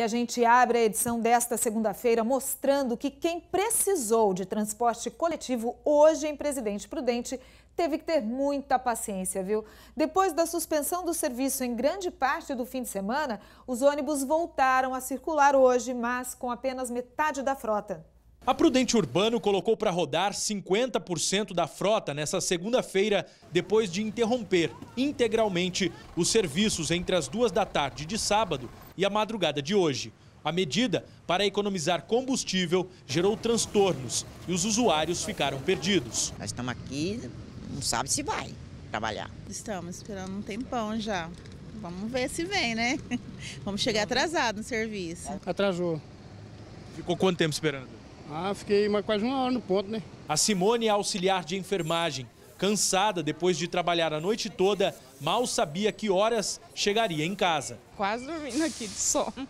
E a gente abre a edição desta segunda-feira mostrando que quem precisou de transporte coletivo hoje em Presidente Prudente teve que ter muita paciência, viu? Depois da suspensão do serviço em grande parte do fim de semana, os ônibus voltaram a circular hoje, mas com apenas metade da frota. A Prudente Urbano colocou para rodar 50% da frota nessa segunda-feira, depois de interromper integralmente os serviços entre as duas da tarde de sábado e a madrugada de hoje. A medida, para economizar combustível, gerou transtornos e os usuários ficaram perdidos. Nós estamos aqui, não sabe se vai trabalhar. Estamos esperando um tempão já. Vamos ver se vem, né? Vamos chegar atrasado no serviço. Atrasou. Ficou quanto tempo esperando? Ah, fiquei mais quase uma hora no ponto, né? A Simone é auxiliar de enfermagem. Cansada depois de trabalhar a noite toda, mal sabia que horas chegaria em casa. Quase dormindo aqui de sono.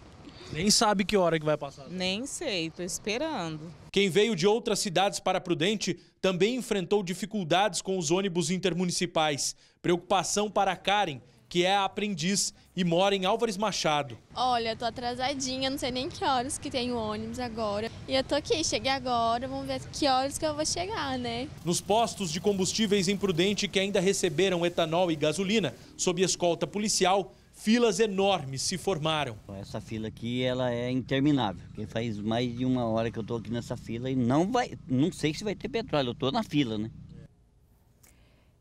Nem sabe que hora que vai passar. Nem sei, tô esperando. Quem veio de outras cidades para Prudente também enfrentou dificuldades com os ônibus intermunicipais. Preocupação para Karen, que é aprendiz e mora em Álvares Machado. Olha, tô atrasadinha, não sei nem que horas que tem o ônibus agora. E eu tô aqui, cheguei agora, vamos ver que horas que eu vou chegar, né? Nos postos de combustíveis em Prudente que ainda receberam etanol e gasolina, sob escolta policial, filas enormes se formaram. Essa fila aqui, ela é interminável, porque faz mais de uma hora que eu tô aqui nessa fila e não vai, não sei se vai ter petróleo, eu tô na fila, né?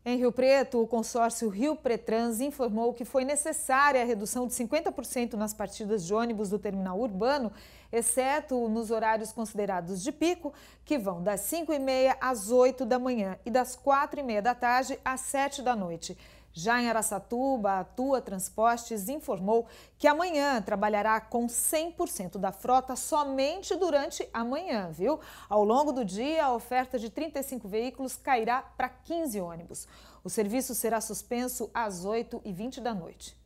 Em Rio Preto, o consórcio Rio Pretrans informou que foi necessária a redução de 50% nas partidas de ônibus do terminal urbano, exceto nos horários considerados de pico, que vão das 5h30 às 8 da manhã e das 4h30 da tarde às 7 da noite. Já em Araçatuba, a Tua Transpostes informou que amanhã trabalhará com 100% da frota somente durante amanhã, viu? Ao longo do dia, a oferta de 35 veículos cairá para 15 ônibus. O serviço será suspenso às 8h20 da noite.